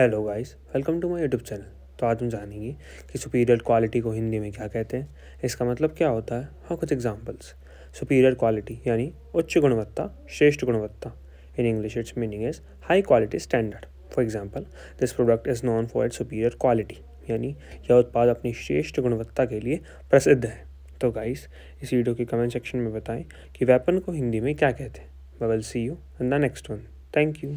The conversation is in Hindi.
hello guys welcome to my YouTube channel तो आज हम जानेंगे कि सुपीरियर क्वालिटी को हिंदी में क्या कहते हैं इसका मतलब क्या होता है हाँ कुछ एग्जांपल्स सुपीरियर क्वालिटी यानी उच्च गुणवत्ता श्रेष्ठ गुणवत्ता in English it's meaning is high quality standard for example this product is known for it superior quality यानी यह उत्पाद अपनी श्रेष्ठ गुणवत्ता के लिए प्रसिद्ध है तो गाइस इस वीडियो के कमेंट सेक्शन में बताएं कि वेपन को हिंदी में क्या कहते हैं we will see you in the next one thank you